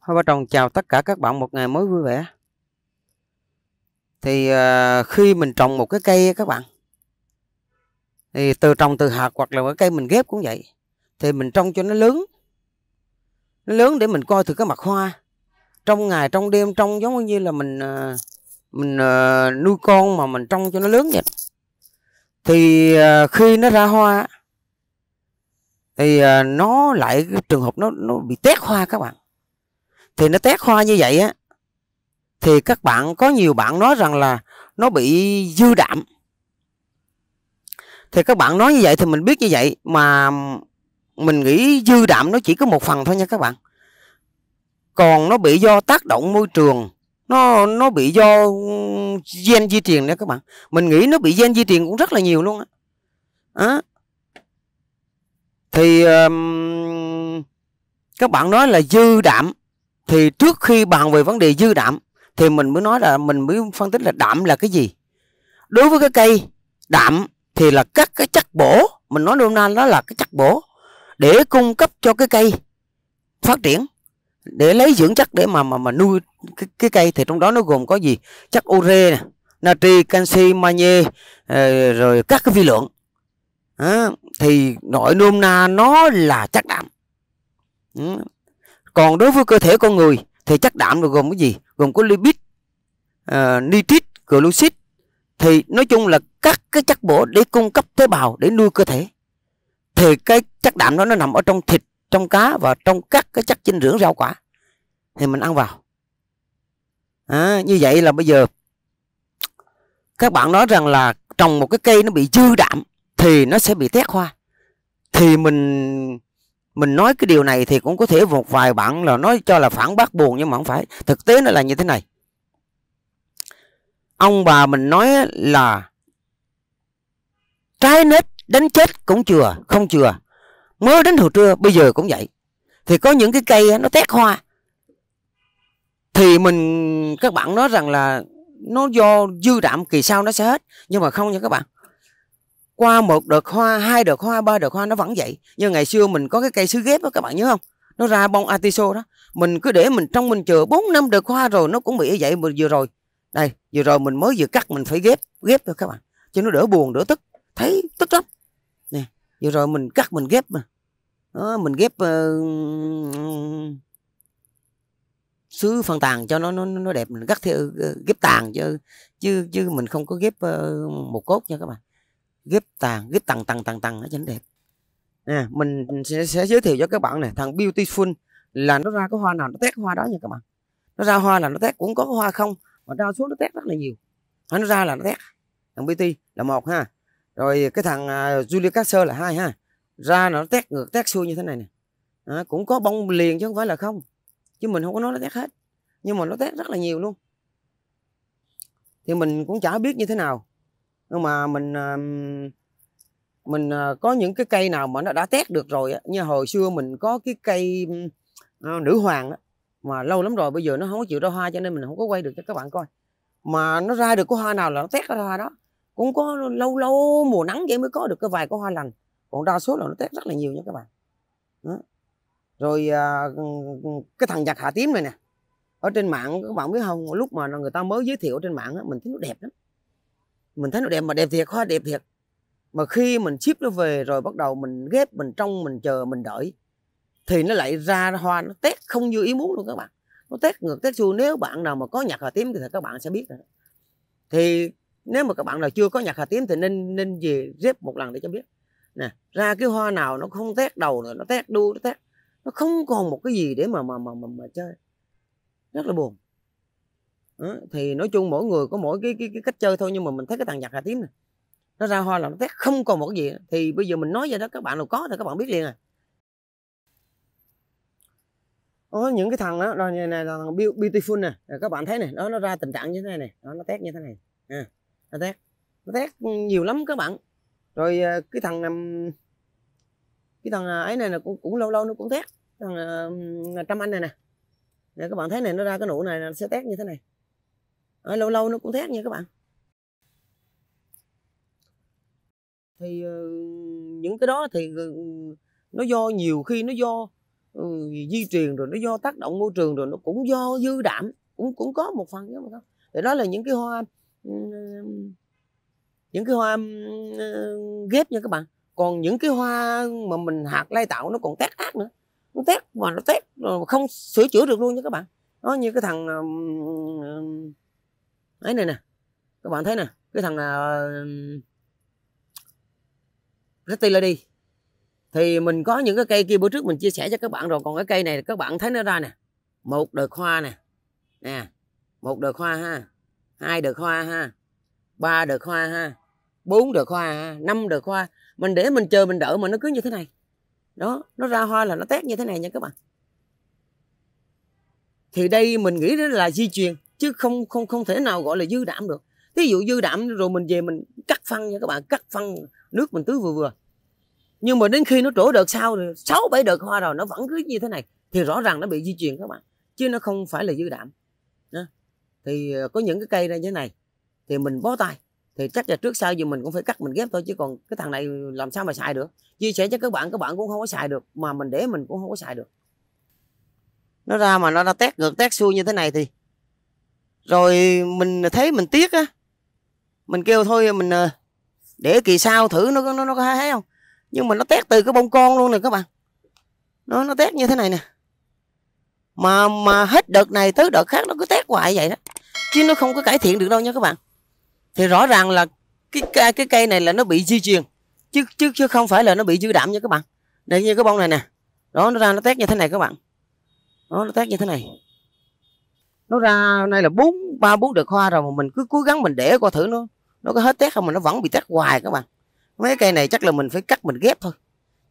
Hoa Ba Tròn chào tất cả các bạn một ngày mới vui vẻ Thì uh, khi mình trồng một cái cây các bạn Thì từ trồng từ hạt hoặc là cái cây mình ghép cũng vậy Thì mình trồng cho nó lớn Nó lớn để mình coi thử cái mặt hoa Trong ngày trong đêm trong giống như là mình uh, Mình uh, nuôi con mà mình trồng cho nó lớn vậy Thì uh, khi nó ra hoa Thì uh, nó lại trường hợp nó, nó bị tét hoa các bạn thì nó tét hoa như vậy á thì các bạn có nhiều bạn nói rằng là nó bị dư đạm thì các bạn nói như vậy thì mình biết như vậy mà mình nghĩ dư đạm nó chỉ có một phần thôi nha các bạn còn nó bị do tác động môi trường nó nó bị do gen di truyền đó các bạn mình nghĩ nó bị gen di truyền cũng rất là nhiều luôn á à. thì um, các bạn nói là dư đạm thì trước khi bàn về vấn đề dư đạm thì mình mới nói là mình mới phân tích là đạm là cái gì đối với cái cây đạm thì là các cái chất bổ mình nói nôm na nó là cái chất bổ để cung cấp cho cái cây phát triển để lấy dưỡng chất để mà mà mà nuôi cái, cái cây thì trong đó nó gồm có gì chất ure nè natri canxi magie ờ, rồi các cái vi lượng à, thì nội nôm na nó là chất đạm còn đối với cơ thể con người thì chất đạm rồi gồm cái gì gồm có lipid uh, ờ, nitrit glucid thì nói chung là các cái chất bổ để cung cấp tế bào để nuôi cơ thể thì cái chất đạm đó nó nằm ở trong thịt trong cá và trong các cái chất dinh dưỡng rau quả thì mình ăn vào à, như vậy là bây giờ các bạn nói rằng là trồng một cái cây nó bị dư đạm thì nó sẽ bị tét hoa thì mình mình nói cái điều này thì cũng có thể một vài bạn là nói cho là phản bác buồn nhưng mà không phải thực tế nó là như thế này ông bà mình nói là trái nết đánh chết cũng chừa không chừa mới đến hồi trưa bây giờ cũng vậy thì có những cái cây nó tét hoa thì mình các bạn nói rằng là nó do dư đạm kỳ sau nó sẽ hết nhưng mà không nha các bạn qua một đợt hoa hai đợt hoa ba đợt hoa nó vẫn vậy như ngày xưa mình có cái cây sứ ghép đó các bạn nhớ không nó ra bông atiso đó mình cứ để mình trong mình chờ 4 năm đợt hoa rồi nó cũng bị vậy mình vừa rồi đây vừa rồi mình mới vừa cắt mình phải ghép ghép thôi các bạn cho nó đỡ buồn đỡ tức thấy tức lắm nè vừa rồi mình cắt mình ghép mà đó, mình ghép uh, ờ, sứ phân tàn cho nó nó nó đẹp mình cắt theo ờ, ghép tàn chứ chứ chứ mình không có ghép uh, một cốt nha các bạn ghép tàn ghép tầng tầng tầng tầng nó chánh đẹp à, mình sẽ, sẽ giới thiệu cho các bạn này thằng beautiful là nó ra cái hoa nào nó tét hoa đó nha các bạn nó ra hoa là nó tét cũng có hoa không mà ra xuống nó tét rất là nhiều à, nó ra là nó tét thằng beauty là một ha rồi cái thằng à, Julia Caster là hai ha ra nó tét ngược tét xuôi như thế này nè à, cũng có bông liền chứ không phải là không chứ mình không có nói nó tét hết nhưng mà nó tét rất là nhiều luôn thì mình cũng chả biết như thế nào nhưng mà mình ờ, mình ờ, có những cái cây nào mà nó đã tét được rồi như hồi xưa mình có cái cây nữ hoàng đó mà lâu lắm rồi bây giờ nó không có chịu ra hoa cho nên mình không có quay được cho các bạn coi mà nó ra được cái hoa nào là nó tét ra hoa đó cũng có lâu lâu mùa nắng vậy mới có được cái vài cái hoa lành còn đa số là nó tét rất là nhiều nha các bạn đó. rồi à, cái thằng giặc hạ tím này nè ở trên mạng các bạn biết không lúc mà người ta mới giới thiệu trên mạng mình thấy nó đẹp lắm mình thấy nó đẹp mà đẹp thiệt hoa đẹp thiệt mà khi mình ship nó về rồi bắt đầu mình ghép mình trong mình chờ mình đợi thì nó lại ra hoa nó tét không như ý muốn luôn các bạn nó tét ngược tét xuôi nếu bạn nào mà có nhặt hà tím thì các bạn sẽ biết rồi thì nếu mà các bạn nào chưa có nhặt hà tím thì nên nên về ghép một lần để cho biết nè ra cái hoa nào nó không tét đầu nữa nó tét đuôi nó tét nó không còn một cái gì để mà mà mà mà, mà chơi rất là buồn thì nói chung mỗi người có mỗi cái, cái, cái cách chơi thôi nhưng mà mình thấy cái thằng giặc hà tím này nó ra hoa là nó tét không còn một gì thì bây giờ mình nói ra đó các bạn nào có thì các bạn biết liền à Ôi, những cái thằng đó rồi này, này thằng beautiful nè các bạn thấy này đó nó ra tình trạng như thế này này đó, nó tét như thế này à, nó tét nó tét nhiều lắm các bạn rồi ờ, cái thằng cái thằng à, ấy này là cũng, cũng lâu lâu nó cũng tét thằng à, trăm anh này nè các bạn thấy này nó ra cái nụ này nó sẽ tét như thế này à, lâu lâu nó cũng thét nha các bạn thì ờ, những cái đó thì ờ, nó do nhiều khi nó do ừ, di truyền rồi nó do tác động môi trường rồi nó cũng do dư đảm cũng cũng có một phần đó mà không thì đó là những cái hoa ừ, những cái hoa ừ, ghép nha các bạn còn những cái hoa mà mình hạt lai tạo nó còn tét ác nữa nó tét mà nó tét không sửa chữa được luôn nha các bạn nó như cái thằng ấy này nè các bạn thấy nè cái thằng uh, à, Retty đi thì mình có những cái cây kia bữa trước mình chia sẻ cho các bạn rồi còn cái cây này các bạn thấy nó ra nè một đợt hoa nè nè một đợt hoa ha hai đợt hoa ha ba đợt hoa ha bốn đợt hoa ha năm đợt hoa mình để mình chờ mình đợi mà nó cứ như thế này đó nó ra hoa là nó tét như thế này nha các bạn thì đây mình nghĩ đó là di truyền chứ không không không thể nào gọi là dư đạm được thí dụ dư đạm rồi mình về mình cắt phân nha các bạn cắt phân nước mình tưới vừa vừa nhưng mà đến khi nó trổ đợt sau sáu bảy đợt hoa rồi nó vẫn cứ như thế này thì rõ ràng nó bị di chuyển các bạn chứ nó không phải là dư đạm thì ờ, có những cái cây ra như thế này thì mình bó tay thì chắc là trước sau gì mình cũng phải cắt mình ghép thôi chứ còn cái thằng này làm sao mà xài được chia sẻ cho các bạn các bạn cũng không có xài được mà mình để mình cũng không có xài được nó ra mà nó ra tét ngược tét xuôi như thế này thì rồi mình thấy mình tiếc á mình kêu thôi mình ờ, để kỳ sau thử nó nó nó có thấy không nhưng mà nó tét từ cái bông con luôn nè các bạn nó nó tét như thế này nè mà mà hết đợt này tới đợt khác nó cứ tét hoài vậy đó chứ nó không có cải thiện được đâu nha các bạn thì rõ ràng là cái cây cái cây này là nó bị di truyền chứ chứ chứ không phải là nó bị dư đạm nha các bạn đây như cái bông này nè đó nó ra nó tét như thế này các bạn đó nó tét như thế này nó ra nay là bốn ba bốn đợt hoa rồi mà mình cứ cố gắng mình để coi thử nó nó có hết tét không mà nó vẫn bị tét hoài các bạn mấy cây này chắc là mình phải cắt mình ghép thôi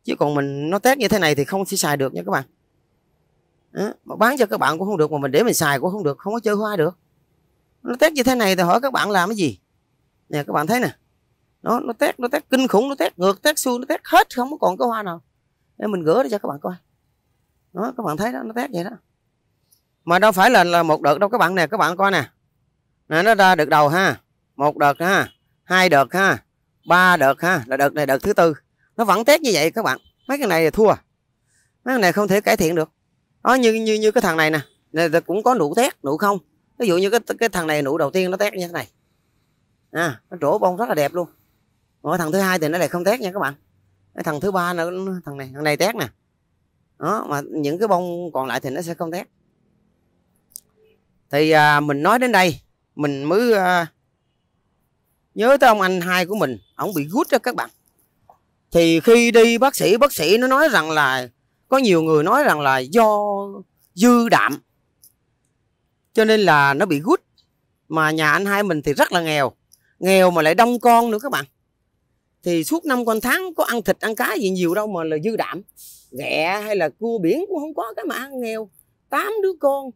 chứ còn mình nó tét như thế này thì không thể xài được nha các bạn đó. mà bán cho các bạn cũng không được mà mình để mình xài cũng không được không có chơi hoa được nó tét như thế này thì hỏi các bạn làm cái gì nè các bạn thấy nè nó nó tét nó tét kinh khủng nó tét ngược tét xuôi nó tét hết không có còn cái hoa nào để mình gỡ ra cho các bạn coi đó các bạn thấy đó nó tét vậy đó mà đâu phải là, là một đợt đâu các bạn nè các bạn coi nè nè nó ra được đầu ha một đợt ha hai đợt ha ba đợt ha là đợt này đợt thứ tư nó vẫn tét như vậy các bạn mấy cái này là thua mấy cái này không thể cải thiện được đó như như như cái thằng này nè này cũng có nụ tét nụ không ví dụ như cái cái thằng này nụ đầu tiên nó tét như thế này à, nó trổ bông rất là đẹp luôn còn thằng thứ hai thì nó lại không tét nha các bạn cái thằng thứ ba nữa thằng này thằng này tét nè đó mà những cái bông còn lại thì nó sẽ không tét thì à, mình nói đến đây mình mới à, nhớ tới ông anh hai của mình ông bị gút đó các bạn thì khi đi bác sĩ bác sĩ nó nói rằng là có nhiều người nói rằng là do dư đạm cho nên là nó bị gút mà nhà anh hai mình thì rất là nghèo nghèo mà lại đông con nữa các bạn thì suốt năm con tháng có ăn thịt ăn cá gì nhiều đâu mà là dư đạm ghẹ hay là cua biển cũng không có cái mà ăn nghèo tám đứa con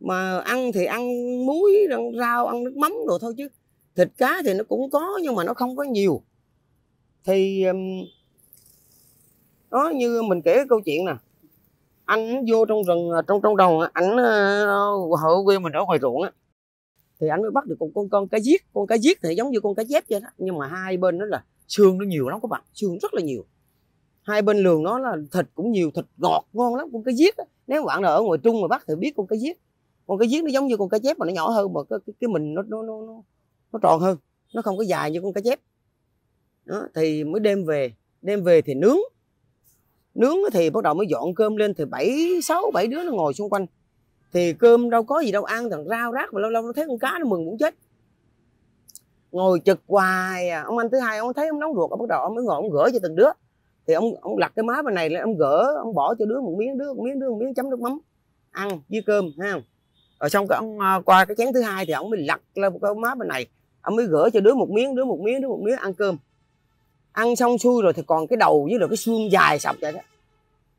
mà ăn thì ăn muối ăn rau ăn nước mắm đồ thôi chứ thịt cá thì nó cũng có nhưng mà nó không có nhiều thì đó như mình kể cái câu chuyện nè anh vô trong rừng à, trong trong đồng ảnh ờ, hộ quê mình ở ngoài ruộng á thì anh mới bắt được con con con cá giết con cá giết thì giống như con cá dép vậy đó nhưng mà hai bên nó là xương nó nhiều lắm các bạn xương rất là nhiều hai bên lường nó là thịt cũng nhiều thịt ngọt ngon lắm con cá giết đó. nếu bạn nào ở ngoài trung mà bắt thì biết con cá giết con cái giếng nó giống như con cá chép mà nó nhỏ hơn mà cái, cái mình nó nó nó nó, nó tròn hơn nó không có dài như con cá chép đó, thì mới đem về đem về thì nướng nướng thì bắt đầu mới dọn cơm lên thì bảy sáu bảy đứa nó ngồi xung quanh thì cơm đâu có gì đâu ăn thằng rau rác mà lâu lâu nó thấy con cá nó mừng muốn chết ngồi chực hoài à, ông anh thứ hai ông thấy ông nóng ruột ông bắt đầu ông mới ngồi ông gỡ cho từng đứa thì ông ông lặt cái má bên này lên ông gỡ ông bỏ cho đứa một miếng đứa một miếng đứa một miếng chấm nước mắm ăn với cơm ha rồi ờ, xong cái ông ờ, qua cái chén thứ hai thì ông mới lật lên cái ống má bên này ông mới gửi cho đứa một miếng đứa một miếng đứa một miếng ăn cơm ăn xong xuôi rồi thì còn cái đầu với rồi cái xương dài sọc vậy đó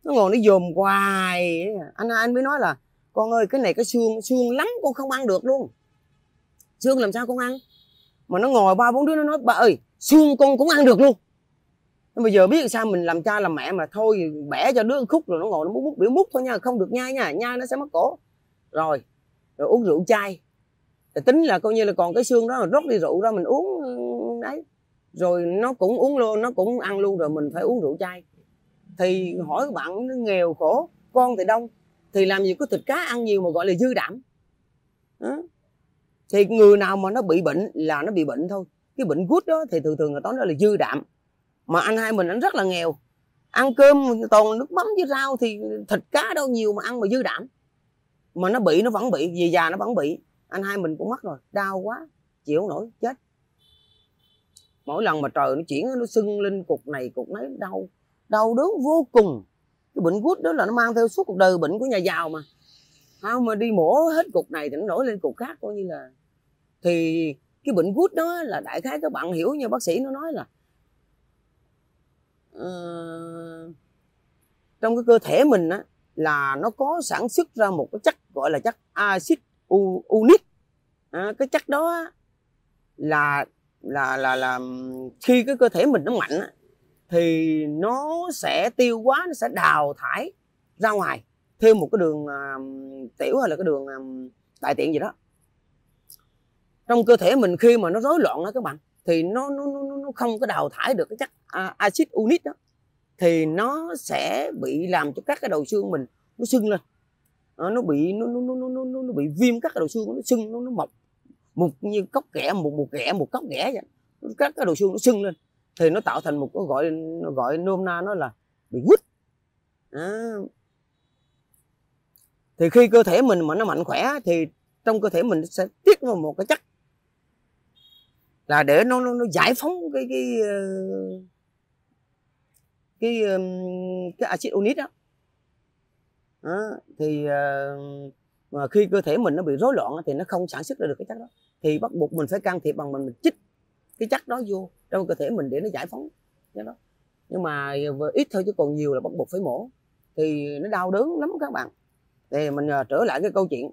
nó ngồi nó dòm hoài anh anh mới nói là con ơi cái này cái xương xương lắm con không ăn được luôn xương làm sao con ăn mà nó ngồi ba bốn đứa nó nói bà ơi xương con cũng ăn được luôn nhưng bây giờ biết sao mình làm cha làm mẹ mà thôi bẻ cho đứa khúc rồi nó ngồi nó muốn bút biểu mút thôi nha không được nhai nha nhai nó sẽ mất cổ rồi rồi uống rượu chay, thì tính là coi như là còn cái xương đó rót đi rượu đó mình uống ừ, đấy rồi nó cũng uống luôn nó cũng ăn luôn rồi mình phải uống rượu chay, thì hỏi bạn nó nghèo khổ con thì đông thì làm gì có thịt cá ăn nhiều mà gọi là dư đảm đó. thì người nào mà nó bị bệnh là nó bị bệnh thôi cái bệnh gút đó thì thường thường người ta nói là dư đạm mà anh hai mình anh rất là nghèo ăn cơm toàn nước mắm với rau thì thịt cá đâu nhiều mà ăn mà dư đạm mà nó bị nó vẫn bị vì già nó vẫn bị anh hai mình cũng mất rồi đau quá chịu không nổi chết mỗi lần mà trời nó chuyển nó sưng lên cục này cục nấy đau đau đớn vô cùng cái bệnh gút đó là nó mang theo suốt cuộc đời bệnh của nhà giàu mà không mà đi mổ hết cục này thì nó nổi lên cục khác coi như là thì cái bệnh gút đó là đại khái các bạn hiểu nha bác sĩ nó nói là uh, trong cái cơ thể mình á là nó có sản xuất ra một cái chất gọi là chất axit unic à, cái chất đó là là là là khi cái cơ thể mình nó mạnh thì nó sẽ tiêu quá nó sẽ đào thải ra ngoài theo một cái đường uh, tiểu hay là cái đường uh, đại tiện gì đó trong cơ thể mình khi mà nó rối loạn đó các bạn thì nó nó nó, nó không có đào thải được cái chất uh, axit unic đó thì nó sẽ bị làm cho các cái đầu xương mình nó sưng lên Ờ, nó bị nó nó nó nó nó, nó bị viêm các cái đầu xương nó sưng nó nó mọc một như cốc kẻ một một kẻ một cốc kẻ vậy các cái đầu xương nó sưng lên thì nó tạo thành một cái gọi nó gọi nôm na nó là bị quýt à. thì khi cơ thể mình mà nó mạnh khỏe thì trong cơ thể mình sẽ tiết vào một cái chất là để nó nó, nó giải phóng cái cái ờ, cái cái, cái axit uric đó đó, thì ờ, mà khi cơ thể mình nó bị rối loạn thì nó không sản xuất ra được cái chất đó thì bắt buộc mình phải can thiệp bằng mình, mình chích cái chất đó vô trong cơ thể mình để nó giải phóng cái đó nhưng mà ít thôi chứ còn nhiều là bắt buộc phải mổ thì nó đau đớn lắm các bạn thì mình ờ, trở lại cái câu chuyện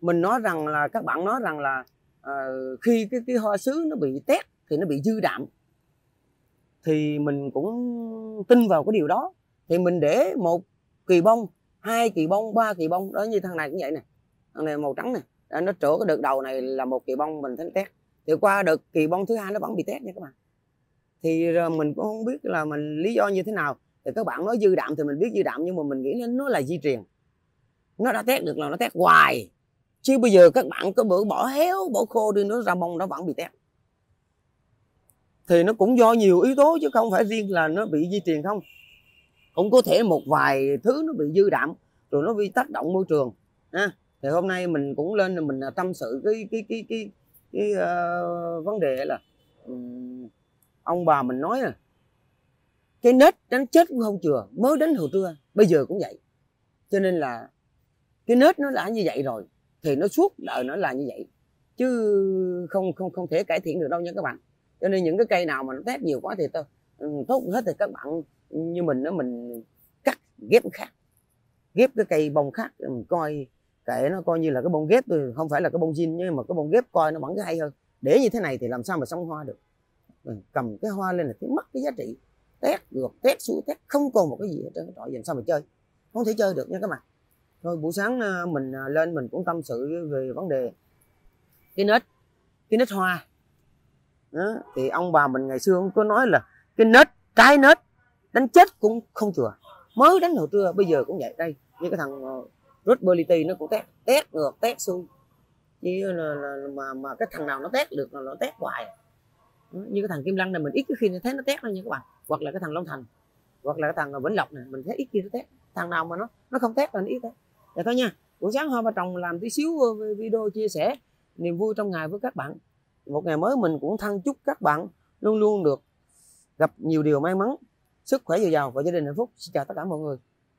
mình nói rằng là các bạn nói rằng là uh, khi cái cái hoa sứ nó bị tét thì nó bị dư đạm thì mình cũng tin vào cái điều đó thì mình để một kỳ bông hai kỳ bông ba kỳ bông đó như thằng này cũng vậy nè thằng này màu trắng nè nó trổ cái đợt đầu này là một kỳ bông mình thấy test thì qua đợt kỳ bông thứ hai nó vẫn bị test nha các bạn thì mình cũng không biết là mình lý do như thế nào thì các bạn nói dư đạm thì mình biết dư đạm nhưng mà mình nghĩ là nó là di truyền nó đã test được là nó test hoài chứ bây giờ các bạn có bữa bỏ héo bỏ khô đi nó ra bông nó vẫn bị tét thì nó cũng do nhiều yếu tố chứ không phải riêng là nó bị di truyền không cũng có thể một vài thứ nó bị dư đạm rồi nó bị tác động môi trường ha thì hôm nay mình cũng lên mình à, tâm sự cái cái cái cái cái uh, vấn đề là um, ông bà mình nói là cái nết đánh chết cũng không chừa mới đánh hồi trưa bây giờ cũng vậy cho nên là cái nết nó đã như vậy rồi thì nó suốt đời nó là như vậy chứ không không không thể cải thiện được đâu nha các bạn cho nên những cái cây nào mà nó tép nhiều quá thì tôi tốt hết thì các bạn như mình đó mình cắt ghép khác ghép cái cây bông khác mình coi kệ nó coi như là cái bông ghép thôi không phải là cái bông zin nhưng mà cái bông ghép coi nó vẫn cái hay hơn để như thế này thì làm sao mà sống hoa được ừ, cầm cái hoa lên là thấy mất cái giá trị tét gọt tét xuống tét không còn một cái gì hết trơn trời làm sao mà chơi không thể chơi được nha các bạn rồi buổi sáng ờ, mình ờ, lên mình cũng tâm sự về vấn đề cái nết cái nết hoa đó. thì ông bà mình ngày xưa cũng có nói là cái nết trái nết đánh chết cũng không chừa mới đánh hồi trưa bây giờ cũng vậy đây như cái thằng ờ, Rod Berliti nó cũng tét tét ngược tét xuống Như là, là, mà mà cái thằng nào nó tét được là nó tét hoài như cái thằng Kim Lăng này mình ít cái khi nó thấy nó tét thôi nha các bạn hoặc là cái thằng Long Thành hoặc là cái thằng Vĩnh Lộc này mình thấy ít khi nó tét thằng nào mà nó nó không tét là nó ít tét vậy thôi nha buổi sáng hôm ba chồng làm tí xíu ờ, video chia sẻ niềm vui trong ngày với các bạn một ngày mới mình cũng thân chúc các bạn luôn luôn được gặp nhiều điều may mắn sức khỏe dồi dào và gia đình hạnh phúc xin chào tất cả mọi người